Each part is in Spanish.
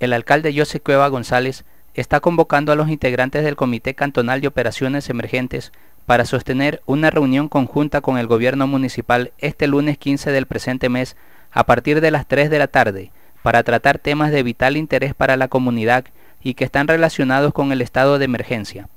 el alcalde José Cueva González está convocando a los integrantes del Comité Cantonal de Operaciones Emergentes para sostener una reunión conjunta con el gobierno municipal este lunes 15 del presente mes a partir de las 3 de la tarde para tratar temas de vital interés para la comunidad y que están relacionados con el estado de emergencia.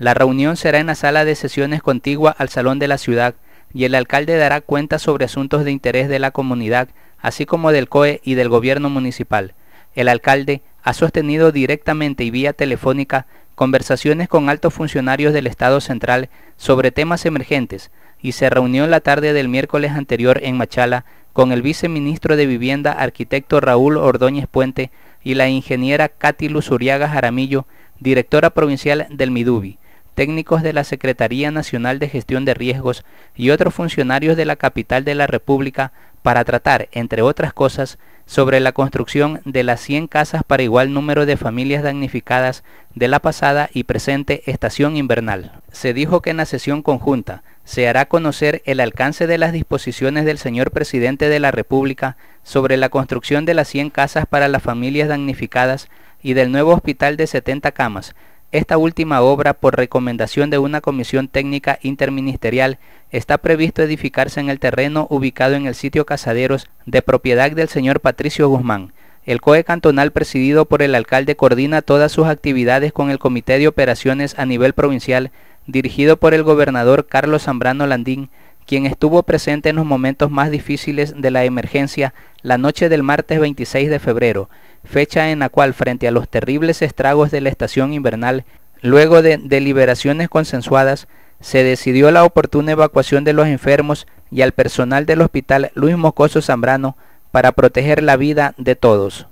La reunión será en la sala de sesiones contigua al Salón de la Ciudad y el alcalde dará cuenta sobre asuntos de interés de la comunidad, así como del COE y del gobierno municipal. El alcalde ha sostenido directamente y vía telefónica conversaciones con altos funcionarios del Estado central sobre temas emergentes y se reunió en la tarde del miércoles anterior en Machala con el viceministro de Vivienda, arquitecto Raúl Ordóñez Puente, y la ingeniera Katy Luzuriaga Jaramillo, directora provincial del Midubi, técnicos de la Secretaría Nacional de Gestión de Riesgos y otros funcionarios de la capital de la República para tratar, entre otras cosas, sobre la construcción de las 100 casas para igual número de familias damnificadas de la pasada y presente estación invernal. Se dijo que en la sesión conjunta se hará conocer el alcance de las disposiciones del señor presidente de la República sobre la construcción de las 100 casas para las familias damnificadas y del nuevo hospital de 70 camas, esta última obra, por recomendación de una comisión técnica interministerial, está previsto edificarse en el terreno ubicado en el sitio Casaderos de propiedad del señor Patricio Guzmán. El COE cantonal presidido por el alcalde coordina todas sus actividades con el Comité de Operaciones a nivel provincial, dirigido por el gobernador Carlos Zambrano Landín, quien estuvo presente en los momentos más difíciles de la emergencia la noche del martes 26 de febrero, fecha en la cual frente a los terribles estragos de la estación invernal, luego de deliberaciones consensuadas, se decidió la oportuna evacuación de los enfermos y al personal del hospital Luis Moscoso Zambrano para proteger la vida de todos.